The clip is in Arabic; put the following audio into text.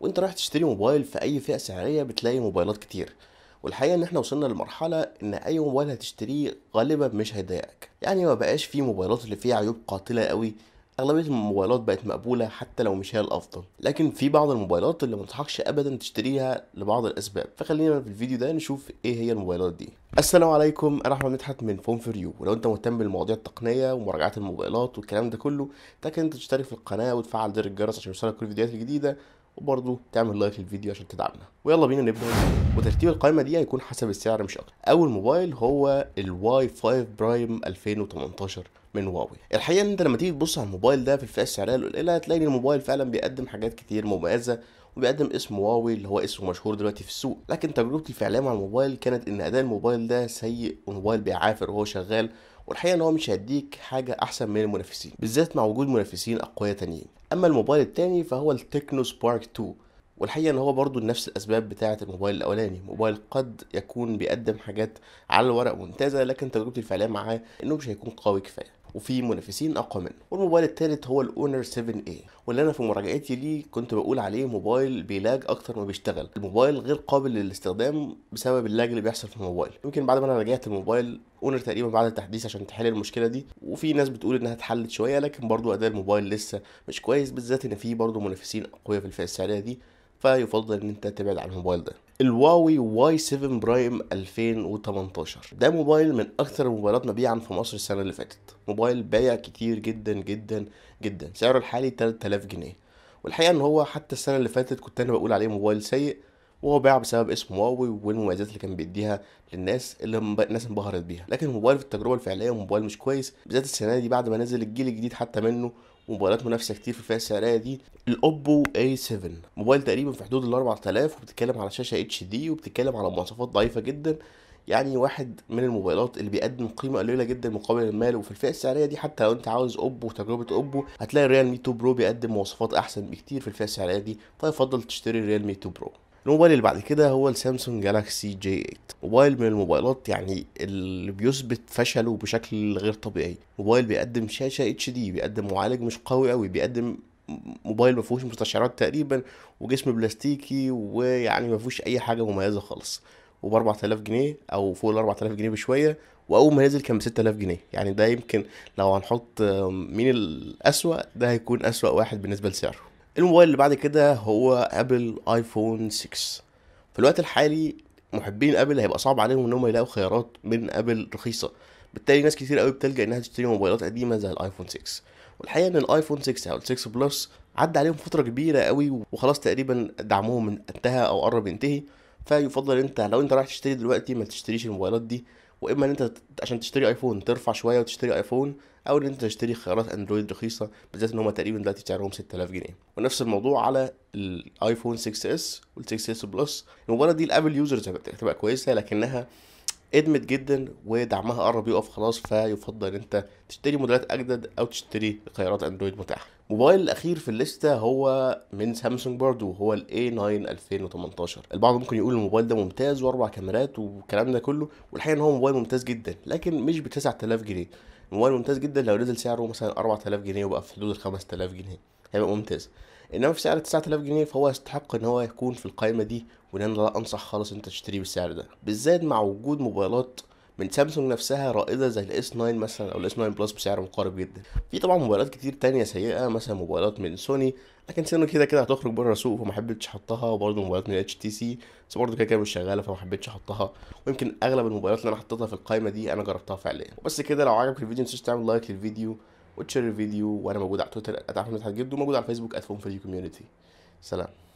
وانت رايح تشتري موبايل في اي فئه سعريه بتلاقي موبايلات كتير والحقيقه ان احنا وصلنا لمرحله ان اي موبايل هتشتريه غالبا مش هيضايقك يعني ما بقاش في موبايلات اللي فيها عيوب قاتله قوي اغلبيه الموبايلات بقت مقبوله حتى لو مش هي الافضل لكن في بعض الموبايلات اللي ما تضحكش ابدا تشتريها لبعض الاسباب فخلينا في الفيديو ده نشوف ايه هي الموبايلات دي السلام عليكم انا احمد مدحت من فون فور يو ولو انت مهتم بالمواضيع التقنيه ومراجعه الموبايلات والكلام ده كله تاكد انت تشترك في القناه وتفعل زر الجرس عشان يوصلك كل الفيديوهات الجديده وبرضه تعمل لايك للفيديو عشان تدعمنا ويلا بينا نبدا وترتيب القائمه دي هيكون حسب السعر مش اكتر اول موبايل هو الواي 5 برايم 2018 من هواوي الحقيقه ان انت لما تيجي تبص على الموبايل ده في الفئه السعريه القليله هتلاقي ان الموبايل فعلا بيقدم حاجات كتير مميزه وبيقدم اسم هواوي اللي هو اسمه مشهور دلوقتي في السوق لكن تجربتي الفعليه مع الموبايل كانت ان اداء الموبايل ده سيء والموبايل بيعافر وهو شغال والحقيقه ان هو مش هيديك حاجه احسن من المنافسين بالذات مع وجود منافسين اقوياء تانيين اما الموبايل التاني فهو التكنو سبارك 2 والحقيقه ان هو برضو نفس الاسباب بتاعه الموبايل الاولاني موبايل قد يكون بيقدم حاجات على الورق ممتازه لكن تجربتي الفعليه معاه انه مش هيكون قوي كفايه وفي منافسين اقوى منه والموبايل الثالث هو الاونر 7A إيه. واللي انا في مراجعتي ليه كنت بقول عليه موبايل بيلاج اكتر ما بيشتغل الموبايل غير قابل للاستخدام بسبب اللاج اللي بيحصل في الموبايل يمكن بعد ما انا راجعت الموبايل اونر تقريبا بعد التحديث عشان تحل المشكله دي وفي ناس بتقول انها اتحلت شويه لكن برضو اداء الموبايل لسه مش كويس بالذات ان في برضو منافسين اقوياء في الفئه السعريه دي فيفضل ان انت تبعد عن الموبايل ده الواوي واي 7 برايم 2018 ده موبايل من اكثر الموبايلات مبيعا في مصر السنه اللي فاتت موبايل بايع كتير جدا جدا جدا سعره الحالي 3000 جنيه والحقيقه ان هو حتى السنه اللي فاتت كنت انا بقول عليه موبايل سيء وهو باع بسبب اسم واوي والمميزات اللي كان بيديها للناس اللي الناس انبهرت بيها لكن الموبايل في التجربه الفعليه موبايل مش كويس بالذات السنه دي بعد ما نزل الجيل الجديد حتى منه موبايلات منافسه كتير في الفئه السعريه دي الاوبو اي 7 موبايل تقريبا في حدود ال 4000 وبتتكلم على شاشه اتش دي وبتتكلم على مواصفات ضعيفه جدا يعني واحد من الموبايلات اللي بيقدم قيمه قليله جدا مقابل المال وفي الفئه السعريه دي حتى لو انت عاوز اوبو وتجربه اوبو هتلاقي الريال مي 2 برو بيقدم مواصفات احسن بكتير في الفئه السعريه دي فيفضل طيب، تشتري الريال مي 2 برو الموبايل اللي بعد كده هو السامسونج جالاكسي جي 8 موبايل من الموبايلات يعني اللي بيثبت فشله بشكل غير طبيعي موبايل بيقدم شاشه اتش دي بيقدم معالج مش قوي قوي بيقدم موبايل ما فيهوش مستشعرات تقريبا وجسم بلاستيكي ويعني ما فيهوش اي حاجه مميزه خالص وب 4000 جنيه او فوق ال 4000 جنيه بشويه واول ما نزل كان ب 6000 جنيه يعني ده يمكن لو هنحط مين الاسوا ده هيكون اسوا واحد بالنسبه لسعره الموبايل اللي بعد كده هو ابل ايفون 6 في الوقت الحالي محبين ابل هيبقى صعب عليهم ان هم يلاقوا خيارات من ابل رخيصه بالتالي ناس كتير قوي بتلجا انها تشتري موبايلات قديمه زي الايفون 6 والحقيقه ان الايفون 6 او 6 بلس عدى عليهم فتره كبيره قوي وخلاص تقريبا دعمهم انتهى او قرب ينتهي فيفضل انت لو انت رايح تشتري دلوقتي ما تشتريش الموبايلات دي واما ان انت عشان تشتري ايفون ترفع شويه وتشتري ايفون او ان انت تشتري خيارات اندرويد رخيصه بالذات ان هم تقريبا دلوقتي سعرهم 6000 جنيه ونفس الموضوع على الايفون 6 اس وال 6 اس بلس المباراه دي الابل يوزرز هتبقى كويسه لكنها ادمت جدا ودعمها قرب يقف خلاص فيفضل ان انت تشتري موديلات اجدد او تشتري خيارات اندرويد متاحه موبايل الاخير في الليسته هو من سامسونج برضو هو الاي 9 2018 البعض ممكن يقول الموبايل ده ممتاز واربع كاميرات والكلام ده كله والحقيقه ان هو موبايل ممتاز جدا لكن مش ب 9000 جنيه الموبايل ممتاز جدا لو نزل سعره مثلا 4000 جنيه وبقى في حدود ال 5000 جنيه هيبقى ممتاز انما في سعر 9000 جنيه فهو يستحق ان هو يكون في القائمه دي وان انا لا انصح خالص انت تشتريه بالسعر ده بالذات مع وجود موبايلات من سامسونج نفسها رائده زي الاس 9 مثلا او الاس 9 بلس بسعر مقارب جدا في طبعا موبايلات كتير تانية سيئه مثلا موبايلات من سوني لكن سوني كده كده هتخرج بره السوق فما حبيتش احطها وبرده موبايلات من اتش تي سي بس برده كده كده مش شغاله فما حبيتش احطها ويمكن اغلب الموبايلات اللي انا حطيتها في القائمه دي انا جربتها فعليا وبس كده لو عجبك الفيديو تنساش تعمل لايك للفيديو وتشير الفيديو وانا موجود على تويتر @احمد مدحت جد وموجود على فيسبوك @فون فري كوميونتي سلام